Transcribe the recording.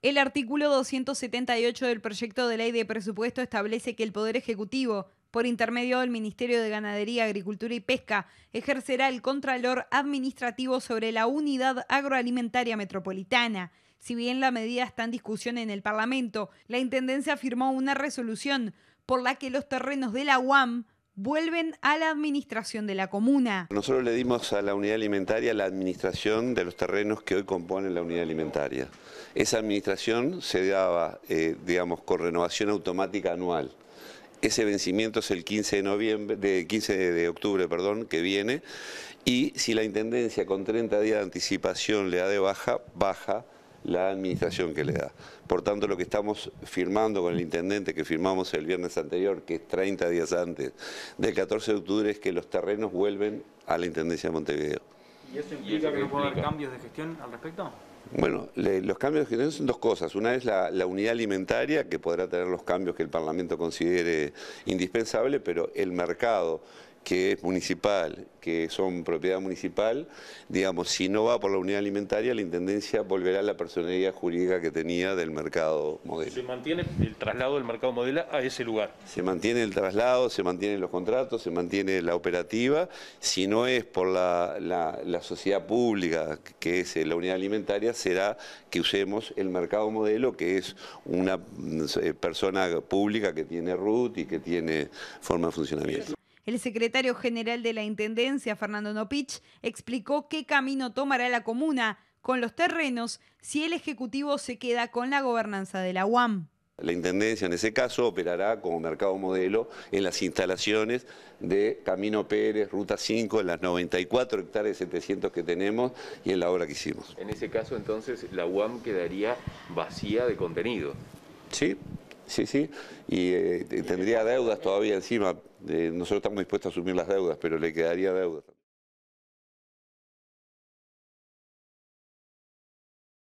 El artículo 278 del proyecto de ley de presupuesto establece que el Poder Ejecutivo, por intermedio del Ministerio de Ganadería, Agricultura y Pesca, ejercerá el contralor administrativo sobre la unidad agroalimentaria metropolitana. Si bien la medida está en discusión en el Parlamento, la Intendencia firmó una resolución por la que los terrenos de la UAM vuelven a la administración de la comuna. Nosotros le dimos a la unidad alimentaria la administración de los terrenos que hoy componen la unidad alimentaria. Esa administración se daba, eh, digamos, con renovación automática anual. Ese vencimiento es el 15 de, noviembre, de, 15 de octubre perdón, que viene y si la Intendencia con 30 días de anticipación le da de baja, baja la administración que le da. Por tanto, lo que estamos firmando con el intendente, que firmamos el viernes anterior, que es 30 días antes, del 14 de octubre, es que los terrenos vuelven a la Intendencia de Montevideo. ¿Y eso implica que no puede haber cambios de gestión al respecto? Bueno, los cambios de gestión son dos cosas. Una es la, la, unidad alimentaria, que podrá tener los cambios que el Parlamento considere indispensable, pero el mercado que es municipal, que son propiedad municipal, digamos, si no va por la unidad alimentaria, la Intendencia volverá a la personalidad jurídica que tenía del mercado modelo. ¿Se mantiene el traslado del mercado modelo a ese lugar? Se mantiene el traslado, se mantienen los contratos, se mantiene la operativa. Si no es por la, sociedad pública, que es eh, la unidad alimentaria, será que usemos el mercado modelo, que es una eh, persona pública que tiene RUT y que tiene forma de funcionamiento. El secretario general de la Intendencia, Fernando Nopich, explicó qué camino tomará la comuna con los terrenos si el Ejecutivo se queda con la gobernanza de la UAM. La Intendencia en ese caso operará como mercado modelo en las instalaciones de Camino Pérez, Ruta 5, en las 94 hectáreas 700 que tenemos y en la obra que hicimos. En ese caso entonces la UAM quedaría vacía de contenido. Sí, Sí, sí, y eh, tendría deudas todavía encima. Eh, nosotros estamos dispuestos a asumir las deudas, pero le quedaría deuda.